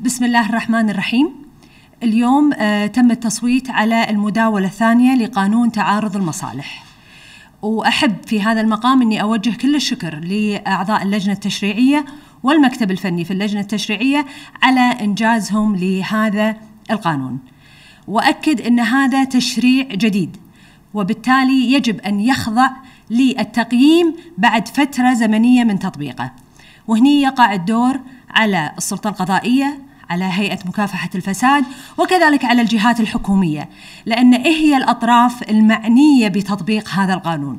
بسم الله الرحمن الرحيم اليوم آه، تم التصويت على المداولة الثانية لقانون تعارض المصالح وأحب في هذا المقام أني أوجه كل الشكر لأعضاء اللجنة التشريعية والمكتب الفني في اللجنة التشريعية على إنجازهم لهذا القانون وأكد أن هذا تشريع جديد وبالتالي يجب أن يخضع للتقييم بعد فترة زمنية من تطبيقه وهني يقع الدور على السلطة القضائية على هيئة مكافحة الفساد وكذلك على الجهات الحكومية لأن إيه هي الأطراف المعنية بتطبيق هذا القانون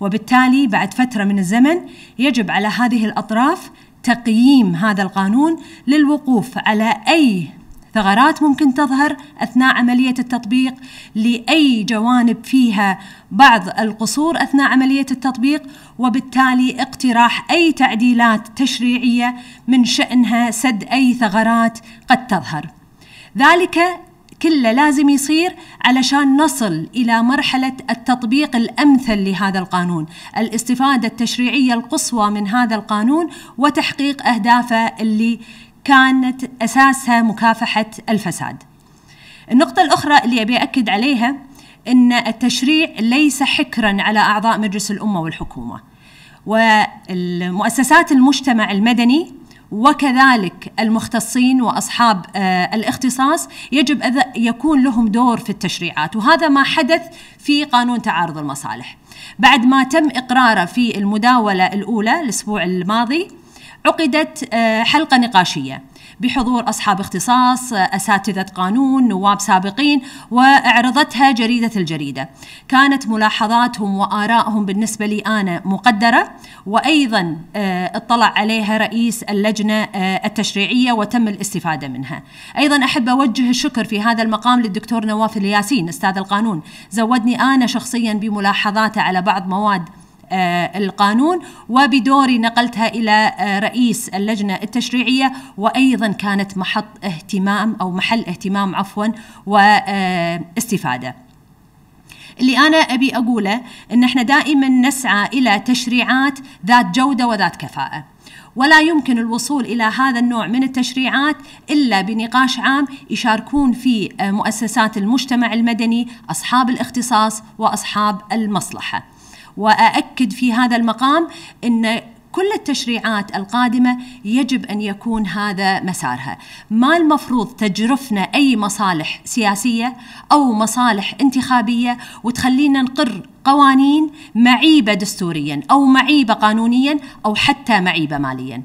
وبالتالي بعد فترة من الزمن يجب على هذه الأطراف تقييم هذا القانون للوقوف على أي ثغرات ممكن تظهر اثناء عمليه التطبيق لاي جوانب فيها بعض القصور اثناء عمليه التطبيق وبالتالي اقتراح اي تعديلات تشريعيه من شانها سد اي ثغرات قد تظهر. ذلك كله لازم يصير علشان نصل الى مرحله التطبيق الامثل لهذا القانون، الاستفاده التشريعيه القصوى من هذا القانون وتحقيق اهدافه اللي كانت أساسها مكافحة الفساد النقطة الأخرى اللي أبي أكد عليها أن التشريع ليس حكرا على أعضاء مجلس الأمة والحكومة والمؤسسات المجتمع المدني وكذلك المختصين واصحاب آه، الاختصاص يجب ان يكون لهم دور في التشريعات وهذا ما حدث في قانون تعارض المصالح. بعد ما تم اقراره في المداوله الاولى الاسبوع الماضي عقدت آه، حلقة نقاشية بحضور أصحاب اختصاص آه، أساتذة قانون نواب سابقين واعرضتها جريدة الجريدة كانت ملاحظاتهم وآرائهم بالنسبة لي أنا مقدرة وأيضا آه، اطلع عليها رئيس اللجنة التشريعية وتم الاستفادة منها أيضا أحب أوجه الشكر في هذا المقام للدكتور نواف الياسين أستاذ القانون زودني أنا شخصيا بملاحظاته على بعض مواد آه، القانون وبدوري نقلتها إلى آه، رئيس اللجنة التشريعية وأيضا كانت محط اهتمام أو محل اهتمام عفوا واستفادة آه، اللي أنا أبي أقوله أن احنا دائما نسعى إلى تشريعات ذات جودة وذات كفاءة ولا يمكن الوصول الى هذا النوع من التشريعات الا بنقاش عام يشاركون فيه مؤسسات المجتمع المدني، اصحاب الاختصاص واصحاب المصلحه. واكد في هذا المقام ان كل التشريعات القادمة يجب أن يكون هذا مسارها ما المفروض تجرفنا أي مصالح سياسية أو مصالح انتخابية وتخلينا نقر قوانين معيبة دستوريا أو معيبة قانونيا أو حتى معيبة ماليا